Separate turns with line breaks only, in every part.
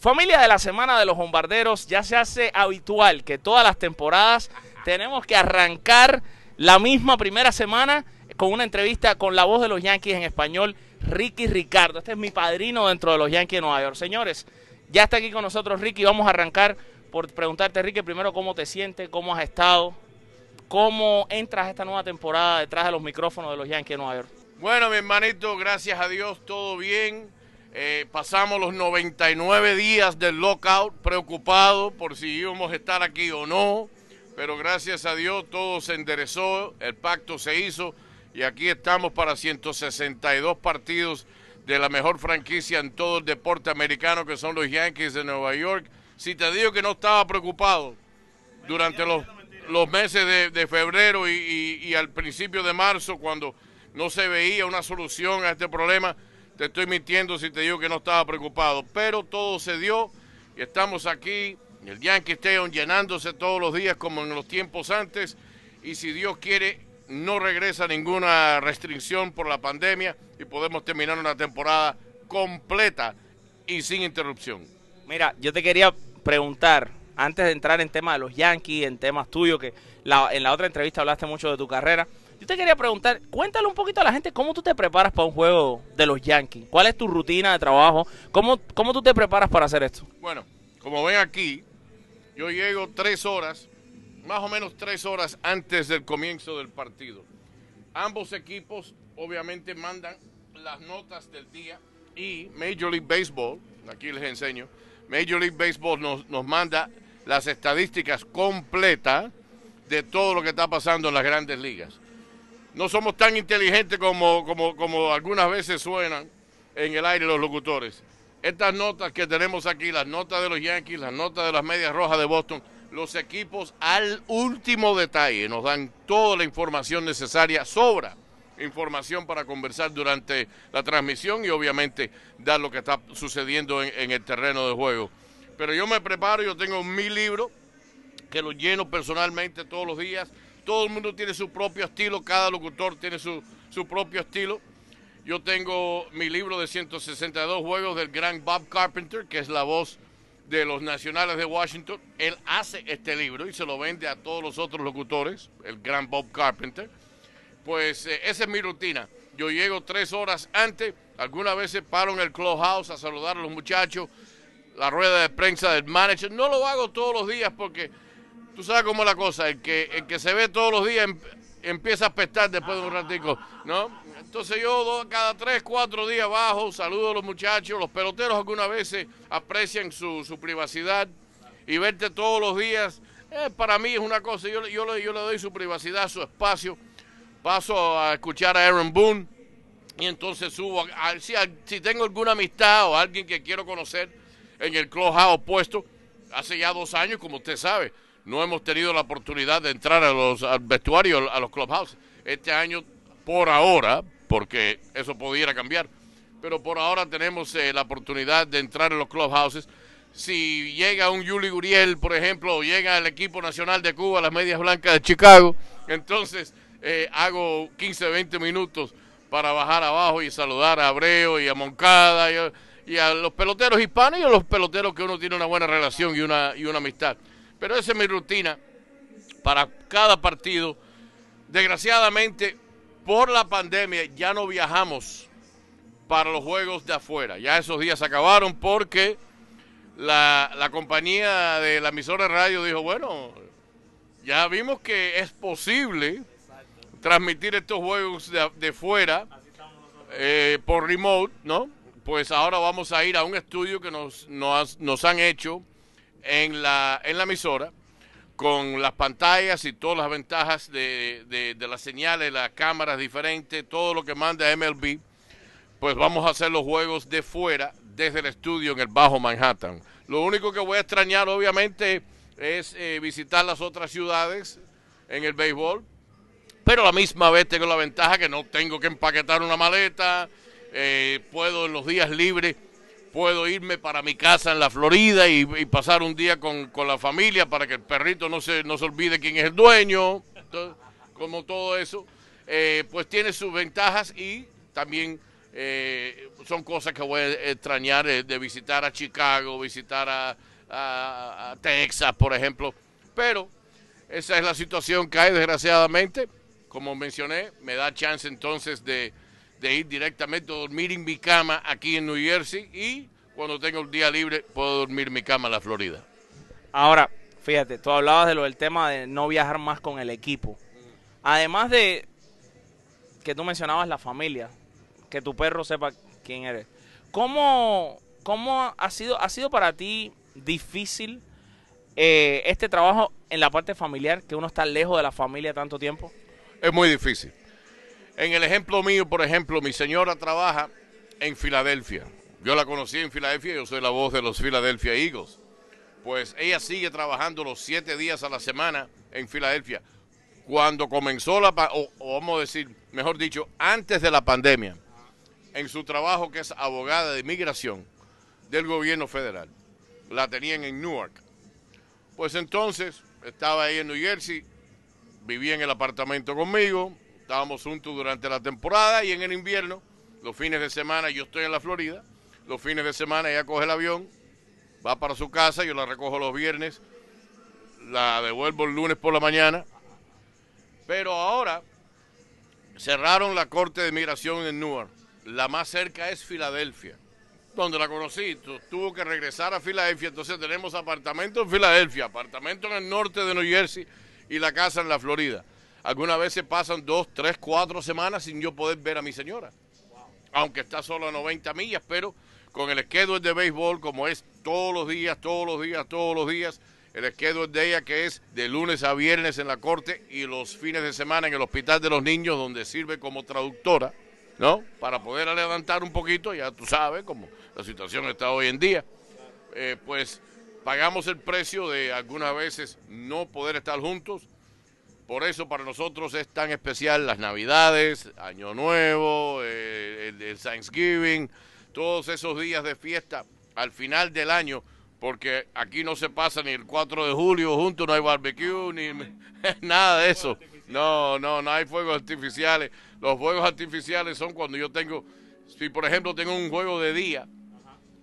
Familia de la Semana de los Bombarderos, ya se hace habitual que todas las temporadas tenemos que arrancar la misma primera semana con una entrevista con la voz de los Yankees en español, Ricky Ricardo. Este es mi padrino dentro de los Yankees de Nueva York. Señores, ya está aquí con nosotros Ricky. Vamos a arrancar por preguntarte, Ricky, primero cómo te sientes, cómo has estado, cómo entras esta nueva temporada detrás de los micrófonos de los Yankees de Nueva York.
Bueno, mi hermanito, gracias a Dios, todo bien. Eh, pasamos los 99 días del lockout preocupados por si íbamos a estar aquí o no, pero gracias a Dios todo se enderezó, el pacto se hizo y aquí estamos para 162 partidos de la mejor franquicia en todo el deporte americano que son los Yankees de Nueva York. Si te digo que no estaba preocupado durante los, los meses de, febrero y al principio de marzo cuando no se veía una solución a este problema, te estoy mintiendo si te digo que no estaba preocupado, pero todo se dio y estamos aquí en el Yankee Stadium llenándose todos los días como en los tiempos antes y si Dios quiere no regresa ninguna restricción por la pandemia y podemos terminar una temporada completa y sin interrupción.
Mira, yo te quería preguntar, antes de entrar en temas de los Yankees, en temas tuyos, que en la otra entrevista hablaste mucho de tu carrera, yo te quería preguntar, cuéntale un poquito a la gente cómo tú te preparas para un juego de los Yankees. ¿Cuál es tu rutina de trabajo? ¿Cómo, cómo tú te preparas para hacer esto?
Bueno, como ven aquí, yo llego tres horas, más o menos tres horas antes del comienzo del partido. Ambos equipos obviamente mandan las notas del día y Major League Baseball, aquí les enseño, Major League Baseball nos, nos manda las estadísticas completas de todo lo que está pasando en las grandes ligas no somos tan inteligentes como, algunas veces suenan en el aire los locutores. Estas notas que tenemos aquí, las notas de los Yankees, las notas de las Medias Rojas de Boston, los equipos al último detalle nos dan toda la información necesaria, sobra información para conversar durante la transmisión y obviamente dar lo que está sucediendo en, en el terreno de juego. Pero yo me preparo, yo tengo mi libro que lo lleno personalmente todos los días todo el mundo tiene su propio estilo, cada locutor tiene su, propio estilo. Yo tengo mi libro de 162 juegos del gran Bob Carpenter, que es la voz de los nacionales de Washington. Él hace este libro y se lo vende a todos los otros locutores, el gran Bob Carpenter. Pues eh, esa es mi rutina. Yo llego tres horas antes, algunas veces paro en el clubhouse a saludar a los muchachos, la rueda de prensa del manager. No lo hago todos los días porque tú sabes cómo es la cosa, el que, el que se ve todos los días em, empieza a apestar después de un ratico, ¿no? Entonces yo cada tres, cuatro días bajo, saludo a los muchachos, los peloteros que una vez aprecian su, privacidad y verte todos los días, eh, para mí es una cosa, yo, yo, le doy su privacidad, su espacio, paso a escuchar a Aaron Boone y entonces subo, si, tengo alguna amistad o alguien que quiero conocer en el cloja opuesto, hace ya dos años, como usted sabe, no hemos tenido la oportunidad de entrar a los al vestuarios, a los clubhouses. Este año, por ahora, porque eso pudiera cambiar, pero por ahora tenemos eh, la oportunidad de entrar en los clubhouses. Si llega un Yuli Guriel, por ejemplo, o llega el equipo nacional de Cuba, las Medias Blancas de Chicago, entonces eh, hago 15, 20 minutos para bajar abajo y saludar a Abreu y a Moncada y a, y a los peloteros hispanos y a los peloteros que uno tiene una buena relación y una, y una amistad. Pero esa es mi rutina para cada partido. Desgraciadamente, por la pandemia ya no viajamos para los juegos de afuera. Ya esos días se acabaron porque la, compañía de la emisora de radio dijo, bueno, ya vimos que es posible transmitir estos juegos de, de fuera eh, por remote, ¿no? Pues ahora vamos a ir a un estudio que nos, nos han hecho en la, en la emisora con las pantallas y todas las ventajas de, las señales, las cámaras diferentes, todo lo que manda MLB, pues vamos a hacer los juegos de fuera desde el estudio en el Bajo Manhattan. Lo único que voy a extrañar, obviamente, es eh, visitar las otras ciudades en el béisbol, pero a la misma vez tengo la ventaja que no tengo que empaquetar una maleta, eh, puedo en los días libres puedo irme para mi casa en la Florida y, pasar un día con, la familia para que el perrito no se, no olvide quién es el dueño, como todo eso, eh, pues tiene sus ventajas y también eh, son cosas que voy a extrañar eh, de visitar a Chicago, visitar a Texas, por ejemplo, pero esa es la situación que hay desgraciadamente, como mencioné, me da chance entonces de de ir directamente a dormir en mi cama aquí en New Jersey y cuando tengo un día libre puedo
dormir en mi cama en la Florida. Ahora, fíjate, tú hablabas de lo del tema de no viajar más con el equipo. Además de que tú mencionabas la familia, que tu perro sepa quién eres. ¿Cómo, cómo ha, sido, ha sido para ti difícil eh, este trabajo en la parte familiar, que uno está lejos de la familia tanto tiempo? Es muy difícil. En el ejemplo mío, por ejemplo,
mi señora trabaja en Filadelfia. Yo la conocí en Filadelfia, yo soy la voz de los Philadelphia Eagles. Pues ella sigue trabajando los siete días a la semana en Filadelfia. Cuando comenzó la, o, o vamos a decir, mejor dicho, antes de la pandemia, en su trabajo que es abogada de inmigración del gobierno federal, la tenían en Newark. Pues entonces estaba ahí en New Jersey, vivía en el apartamento conmigo, Estábamos juntos durante la temporada y en el invierno, los fines de semana yo estoy en la Florida, los fines de semana ella coge el avión, va para su casa, yo la recojo los viernes, la devuelvo el lunes por la mañana. Pero ahora cerraron la corte de migración en Newark. La más cerca es Filadelfia, donde la conocí. Tuvo que regresar a Filadelfia, entonces tenemos apartamento en Filadelfia, apartamento en el norte de New Jersey y la casa en la Florida. Algunas veces pasan dos, tres, cuatro semanas sin yo poder ver a mi señora. Aunque está solo a 90 millas, pero con el schedule de béisbol, como es todos los días, todos los días, todos los días, el schedule de ella que es de lunes a viernes en la corte y los fines de semana en el hospital de los niños, donde sirve como traductora, ¿no? Para poder adelantar un poquito, ya tú sabes, cómo la situación está hoy en día, eh, pues pagamos el precio de algunas veces no poder estar juntos por eso para nosotros es tan especial las Navidades, Año Nuevo, eh, el, Thanksgiving, todos esos días de fiesta al final del año porque aquí no se pasa ni el 4 de julio juntos, no hay barbecue, ni nada de eso. No, no, no hay fuegos artificiales. Los fuegos artificiales son cuando yo tengo, si por ejemplo tengo un juego de día,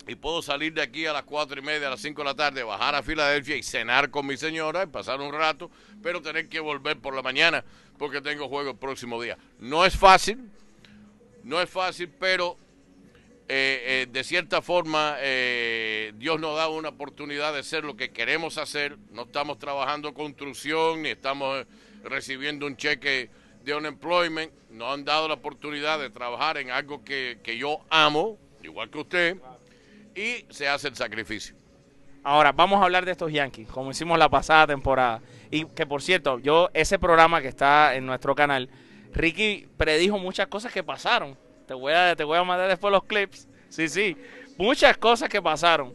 y puedo salir de aquí a las cuatro y media, a las cinco de la tarde, bajar a Filadelfia y cenar con mi señora y pasar un rato, pero tener que volver por la mañana porque tengo juego el próximo día. No es fácil, no es fácil, pero eh, eh, de cierta forma eh, Dios nos da una oportunidad de ser lo que queremos hacer. No estamos trabajando construcción ni estamos recibiendo un cheque de un employment Nos han dado la oportunidad de trabajar en algo que, que yo amo, igual que usted y se hace el sacrificio.
Ahora, vamos a hablar de estos Yankees, como hicimos la pasada temporada. Y que por cierto, yo, ese programa que está en nuestro canal, Ricky predijo muchas cosas que pasaron. Te voy a, te voy a mandar después los clips. Sí, sí. Muchas cosas que pasaron.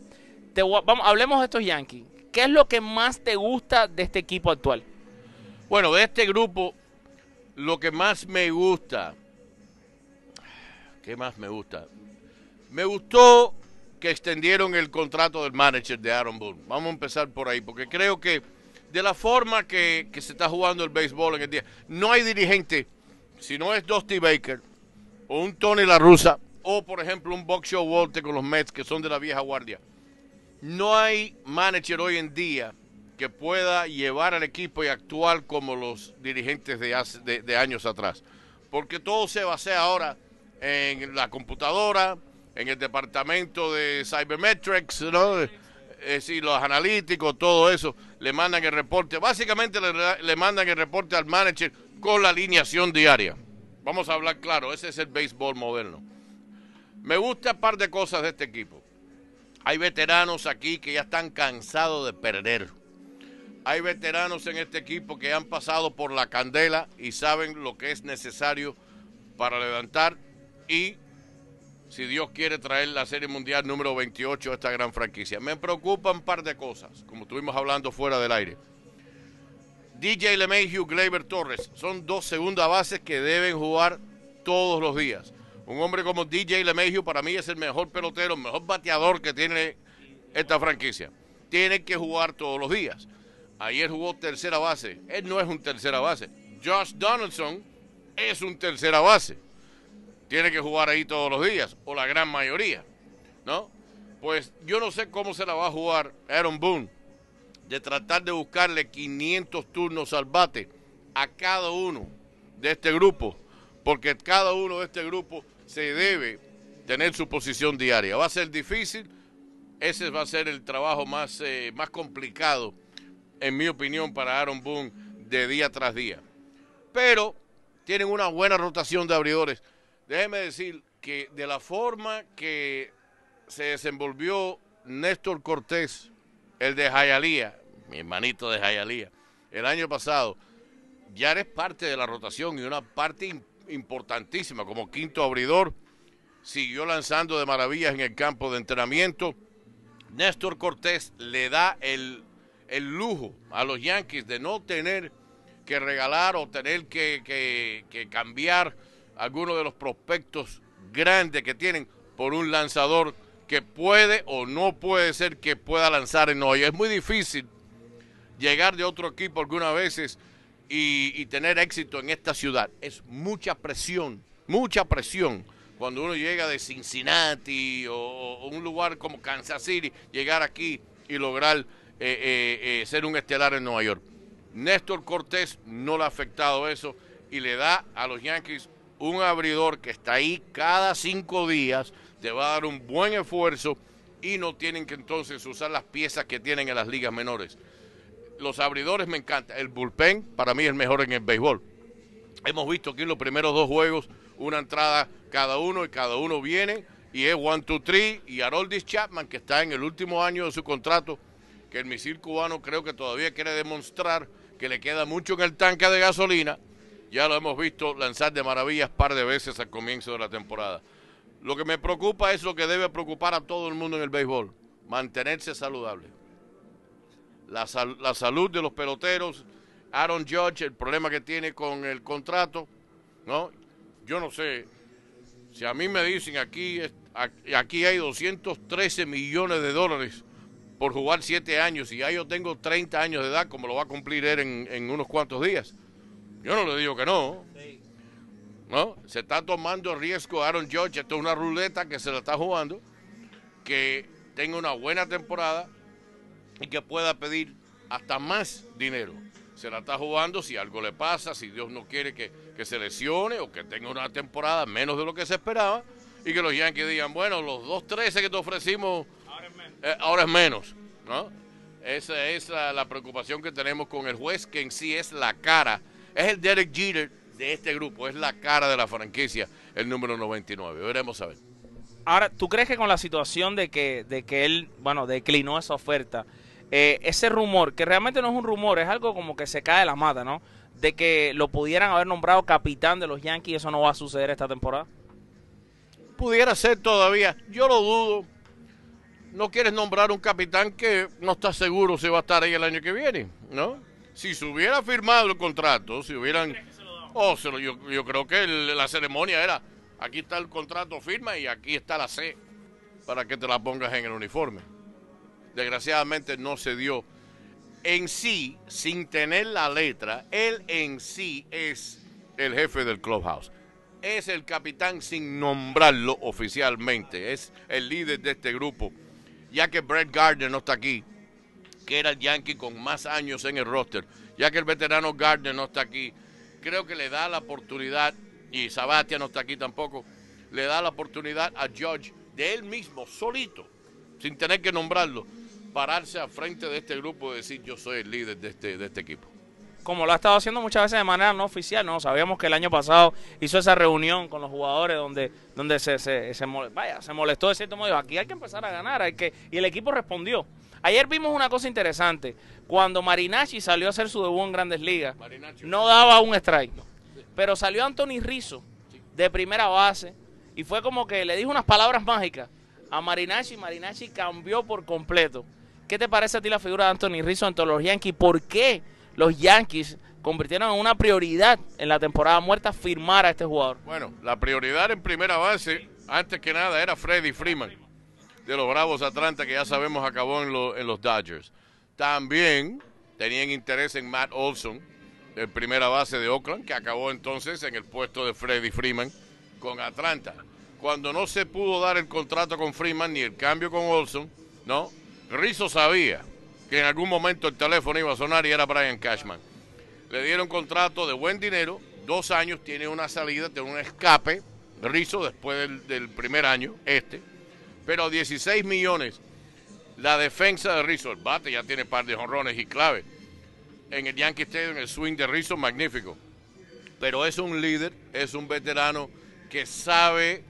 Te vamos, hablemos de estos Yankees. ¿Qué es lo que más te gusta de este equipo actual? Bueno, de este grupo, lo que más me gusta.
¿Qué más me gusta? Me gustó que extendieron el contrato del manager de Aaron Boone. Vamos a empezar por ahí, porque creo que de la forma que, se está jugando el béisbol en el día, no hay dirigente, si no es Dusty Baker o un Tony La Russa o por ejemplo un Box Show Walter con los Mets que son de la vieja guardia. No hay manager hoy en día que pueda llevar al equipo y actuar como los dirigentes de, de, años atrás. Porque todo se basa ahora en la computadora, en el departamento de Cybermetrics, ¿no? Es eh, decir, los analíticos, todo eso, le mandan el reporte. Básicamente le, mandan el reporte al manager con la alineación diaria. Vamos a hablar claro, ese es el béisbol moderno. Me gusta un par de cosas de este equipo. Hay veteranos aquí que ya están cansados de perder. Hay veteranos en este equipo que han pasado por la candela y saben lo que es necesario para levantar y si Dios quiere traer la Serie Mundial número 28 a esta gran franquicia. Me preocupan un par de cosas, como estuvimos hablando fuera del aire. DJ LeMahieu, Gleyber Torres, son dos segundas bases que deben jugar todos los días. Un hombre como DJ LeMahieu para mí es el mejor pelotero, el mejor bateador que tiene esta franquicia. Tiene que jugar todos los días. Ayer jugó tercera base. Él no es un tercera base. Josh Donaldson es un tercera base tiene que jugar ahí todos los días, o la gran mayoría, ¿no? Pues yo no sé cómo se la va a jugar Aaron Boone de tratar de buscarle 500 turnos al bate a cada uno de este grupo, porque cada uno de este grupo se debe tener su posición diaria. Va a ser difícil, ese va a ser el trabajo más, eh, más complicado, en mi opinión, para Aaron Boone de día tras día. Pero tienen una buena rotación de abridores Déjeme decir que de la forma que se desenvolvió Néstor Cortés, el de Jayalía, mi hermanito de Jayalía, el año pasado, ya eres parte de la rotación y una parte importantísima como quinto abridor. Siguió lanzando de maravillas en el campo de entrenamiento. Néstor Cortés le da el, lujo a los Yankees de no tener que regalar o tener que cambiar algunos de los prospectos grandes que tienen por un lanzador que puede o no puede ser que pueda lanzar en Nueva York Es muy difícil llegar de otro equipo algunas veces y, tener éxito en esta ciudad. Es mucha presión, mucha presión cuando uno llega de Cincinnati o, un lugar como Kansas City, llegar aquí y lograr eh, eh, eh, ser un estelar en Nueva York. Néstor Cortés no le ha afectado eso y le da a los Yankees un abridor que está ahí cada cinco días, te va a dar un buen esfuerzo y no tienen que entonces usar las piezas que tienen en las ligas menores. Los abridores me encanta. El bullpen para mí es mejor en el béisbol. Hemos visto aquí en los primeros dos juegos una entrada cada uno y cada uno viene y es 1, 2, 3 y Haroldis Chapman que está en el último año de su contrato que el misil cubano creo que todavía quiere demostrar que le queda mucho en el tanque de gasolina ya lo hemos visto lanzar de maravillas par de veces al comienzo de la temporada. Lo que me preocupa es lo que debe preocupar a todo el mundo en el béisbol, mantenerse saludable. La, salud de los peloteros, Aaron Judge, el problema que tiene con el contrato, ¿no? Yo no sé, si a mí me dicen aquí, aquí hay 213 millones de dólares por jugar 7 años y ya yo tengo 30 años de edad, como lo va a cumplir él en unos cuantos días. Yo no le digo que no. ¿No? Se está tomando riesgo Aaron George. Esto es una ruleta que se la está jugando. Que tenga una buena temporada y que pueda pedir hasta más dinero. Se la está jugando si algo le pasa, si Dios no quiere que, se lesione o que tenga una temporada menos de lo que se esperaba y que los Yankees digan, bueno, los 2-13 que te ofrecimos ahora es menos. Eh, Esa es la, la preocupación que tenemos con el juez, que en sí es la cara es el Derek Jeter de este grupo, es la cara de la franquicia, el número 99.
Veremos a ver. Ahora, ¿tú crees que con la situación de que, de que él, bueno, declinó esa oferta, eh, ese rumor, que realmente no es un rumor, es algo como que se cae de la mata, ¿no? De que lo pudieran haber nombrado capitán de los Yankees, eso no va a suceder esta temporada.
Pudiera ser todavía, yo lo dudo. No quieres nombrar un capitán que no está seguro si va a estar ahí el año que viene, ¿no? si se hubiera firmado el contrato, si hubieran... Oh, yo, creo que la ceremonia era, aquí está el contrato firma y aquí está la C para que te la pongas en el uniforme. Desgraciadamente no se dio. En sí, sin tener la letra, él en sí es el jefe del clubhouse. Es el capitán sin nombrarlo oficialmente. Es el líder de este grupo. Ya que Brett Gardner no está aquí, que era el Yankee con más años en el roster, ya que el veterano Gardner no está aquí. Creo que le da la oportunidad, y Sabatia no está aquí tampoco, le da la oportunidad a George de él mismo, solito, sin tener que nombrarlo, pararse al frente de este grupo y decir yo soy el líder este, de este, equipo
como lo ha estado haciendo muchas veces de manera no oficial, ¿no? Sabíamos que el año pasado hizo esa reunión con los jugadores donde, donde se, se, molestó, vaya, de cierto modo. Aquí hay que empezar a ganar, hay que, y el equipo respondió. Ayer vimos una cosa interesante. Cuando Marinacci salió a hacer su debut en Grandes Ligas, no daba un strike. Pero salió Anthony Rizzo de primera base y fue como que le dijo unas palabras mágicas a Marinacci. Marinacci cambió por completo. ¿Qué te parece a ti la figura de Anthony Rizzo ante los Yankees? ¿Por qué los Yankees convirtieron en una prioridad en la temporada muerta firmar a este jugador? Bueno, la prioridad en primera
base, antes que nada, era Freddy Freeman de los Bravos Atlanta, que ya sabemos acabó en, los Dodgers. También tenían interés en Matt Olson, De primera base de Oakland, que acabó entonces en el puesto de Freddy Freeman con Atlanta. Cuando no se pudo dar el contrato con Freeman ni el cambio con Olson, ¿no? Rizzo sabía que en algún momento el teléfono iba a sonar y era Brian Cashman. Le dieron contrato de buen dinero, dos años, tiene una salida, tiene un escape, Rizzo después del primer año, este, pero 16 millones la defensa de Rizzo. El bate ya tiene par de jonrones y clave. En el Yankee Stadium, el swing de Rizzo, magnífico. Pero es un líder, es un veterano que sabe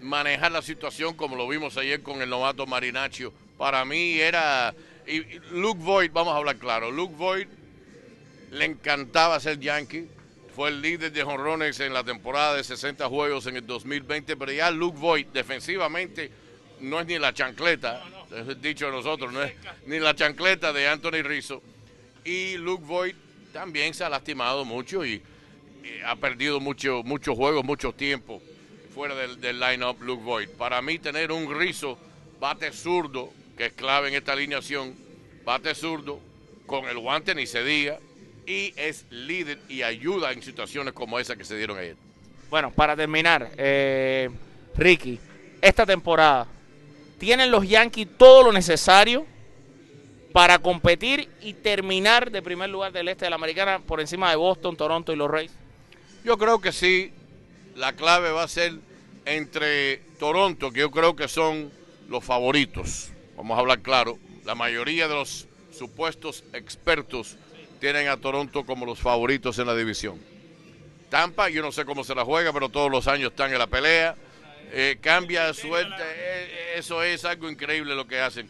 manejar la situación, como lo vimos ayer con el novato Marinaccio. Para mí era. Y Luke Void, vamos a hablar claro. Luke Void le encantaba ser Yankee fue el líder de jonrones en la temporada de 60 juegos en el 2020, pero ya Luke Voigt defensivamente no es ni la chancleta, es dicho nosotros, no es ni la chancleta de Anthony Rizzo. Y Luke Voigt también se ha lastimado mucho y, ha perdido muchos juegos, mucho tiempo fuera del, del line Luke Voigt. Para mí tener un Rizzo bate zurdo, que es clave en esta alineación, bate zurdo, con el guante ni se diga, y es líder y ayuda en situaciones como esa que se dieron ayer.
Bueno, para terminar, eh, Ricky, esta temporada, ¿tienen los Yankees todo lo necesario para competir y terminar de primer lugar del este de la Americana por encima de Boston, Toronto y los Rays? Yo creo que sí. La clave va a ser
entre Toronto, que yo creo que son los favoritos, vamos a hablar claro, la mayoría de los supuestos expertos tienen a Toronto como los favoritos en la división. Tampa, yo no sé cómo se la juega, pero todos los años están en la pelea. Eh, cambia de suerte, eh, eso es algo increíble lo que hacen.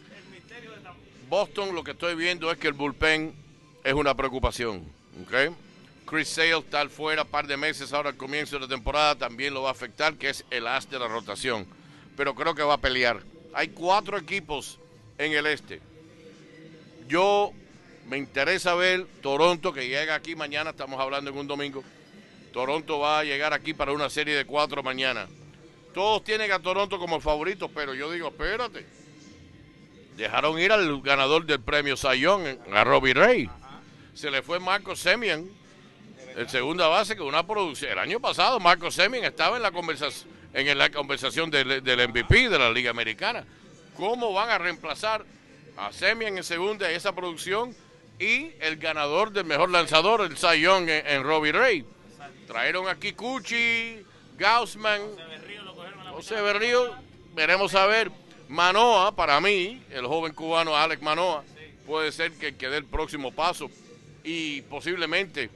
Boston, lo que estoy viendo es que el bullpen es una preocupación. Chris Sale está fuera un par de meses ahora al comienzo de la temporada, también lo va a afectar, que es el as de la rotación. Pero creo que va a pelear. Hay cuatro equipos en el este. Yo me interesa ver Toronto que llega aquí mañana, estamos hablando en un domingo. Toronto va a llegar aquí para una serie de cuatro mañana. Todos tienen a Toronto como favorito, pero yo digo, espérate. Dejaron ir al ganador del premio Sayón, a Robbie Ray. Se le fue Marco Semien, el segunda base, que una producción. El año pasado Marco Semien estaba en la conversación, en la conversación del, MVP de la Liga Americana. ¿Cómo van a reemplazar a Semien en segunda esa producción? y el ganador del mejor lanzador, el Cy en, Robbie Ray. Trajeron a Kikuchi, Gaussman, José Berrío, veremos a ver. Manoa, para mí, el joven cubano Alex Manoa, puede ser que, quede dé el próximo paso y posiblemente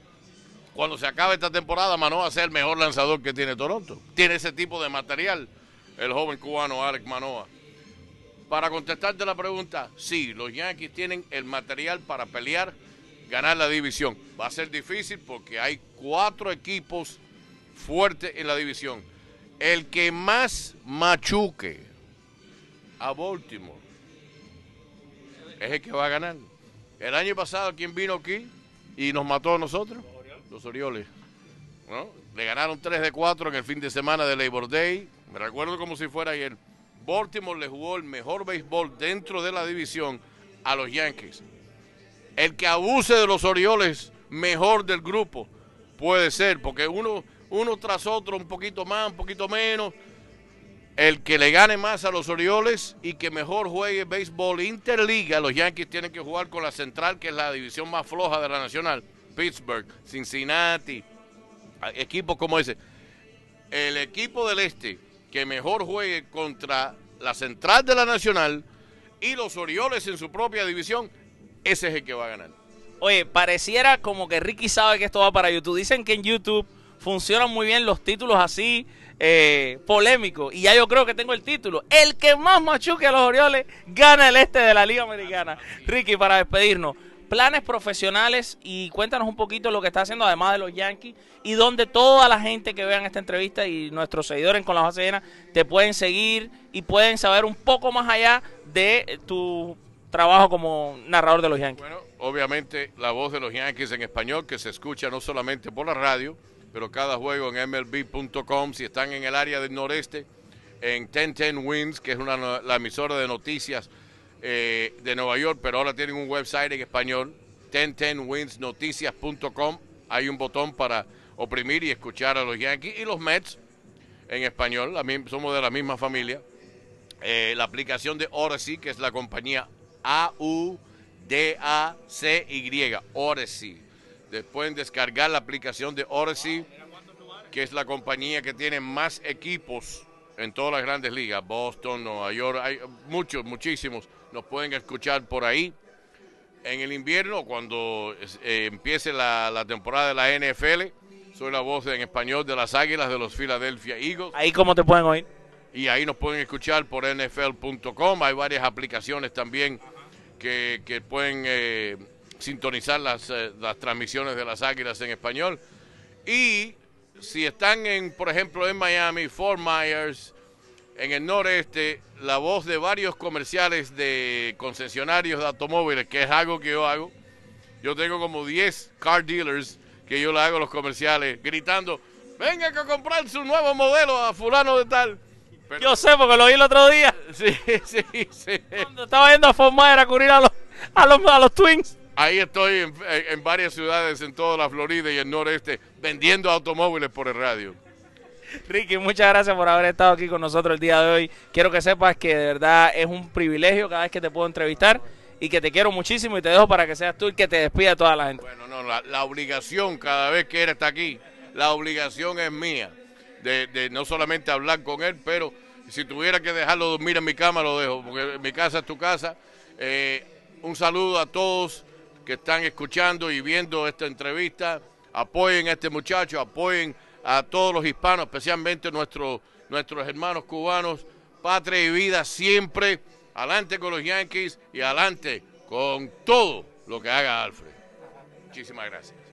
cuando se acabe esta temporada Manoa sea el mejor lanzador que tiene Toronto. Tiene ese tipo de material el joven cubano Alex Manoa. Para contestarte la pregunta, sí, los Yankees tienen el material para pelear, ganar la división. Va a ser difícil porque hay cuatro equipos fuertes en la división. El que más machuque a Baltimore es el que va a ganar. El año pasado, ¿quién vino aquí y nos mató a nosotros? Los Orioles. Le ganaron 3 de 4 en el fin de semana de Labor Day. Me recuerdo como si fuera ayer. Baltimore le jugó el mejor béisbol dentro de la división a los Yankees. El que abuse de los Orioles mejor del grupo puede ser, porque uno, uno tras otro, un poquito más, un poquito menos. El que le gane más a los Orioles y que mejor juegue béisbol interliga, los Yankees tienen que jugar con la central, que es la división más floja de la nacional. Pittsburgh, Cincinnati, equipos como ese. El equipo del este, que mejor juegue contra la central de la Nacional y los Orioles en su
propia división, ese es el que va a ganar. Oye, pareciera como que Ricky sabe que esto va para YouTube. Dicen que en YouTube funcionan muy bien los títulos así eh, polémicos. Y ya yo creo que tengo el título. El que más machuque a los Orioles gana el este de la Liga Americana. Ricky, para despedirnos planes profesionales y cuéntanos un poquito lo que está haciendo además de los Yankees y donde toda la gente que vean esta entrevista y nuestros seguidores con las llena te pueden seguir y pueden saber un poco más allá de tu trabajo como narrador de los Yankees. Bueno,
obviamente la voz de los Yankees en español que se escucha no solamente por la radio, pero cada juego en MLB.com, si están en el área del noreste, en 1010 Winds, que es una, la emisora de noticias eh, de Nueva York, pero ahora tienen un website en español, 1010winsnoticias.com. Hay un botón para oprimir y escuchar a los Yankees y los Mets en español. somos de la misma familia. Eh, la aplicación de Oresi, que es la compañía A-U-D-A-C-Y, Después Pueden descargar la aplicación de Oresi que es la compañía que tiene más equipos en todas las grandes ligas, Boston, Nueva York, hay muchos, muchísimos nos pueden escuchar por ahí. En el invierno, cuando eh, empiece la, temporada de la NFL, soy la voz en español de las Águilas de los Philadelphia Eagles.
¿Ahí cómo te pueden oír?
Y ahí nos pueden escuchar por nfl.com. Hay varias aplicaciones también que, pueden eh, sintonizar las, eh, las transmisiones de las Águilas en español. Y si están en, por ejemplo, en Miami, Fort Myers, en el noreste la voz de varios comerciales de concesionarios de automóviles, que es algo que yo hago. Yo tengo como 10 car dealers que yo le hago los comerciales gritando, venga a comprar su nuevo modelo a fulano de tal. yo sé porque lo vi el otro día. Sí, sí, sí. Cuando estaba yendo a formar a cubrir
a los, a los, Twins.
Ahí estoy en, en varias ciudades en toda la Florida y el noreste vendiendo automóviles por el radio.
Ricky, muchas gracias por haber estado aquí con nosotros el día de hoy. Quiero que sepas que de verdad es un privilegio cada vez que te puedo entrevistar y que te quiero muchísimo y te dejo para que seas tú el que te despida a toda la gente.
Bueno, no, la,
obligación cada
vez que él está aquí, la obligación es mía de, no solamente hablar con él, pero si tuviera que dejarlo dormir en mi cama, lo dejo, porque mi casa es tu casa. Eh, un saludo a todos que están escuchando y viendo esta entrevista. Apoyen a este muchacho, apoyen a todos los hispanos, especialmente nuestros, nuestros hermanos cubanos. Patria y vida siempre. Adelante con los Yankees y adelante con todo lo que haga Alfred. Muchísimas gracias.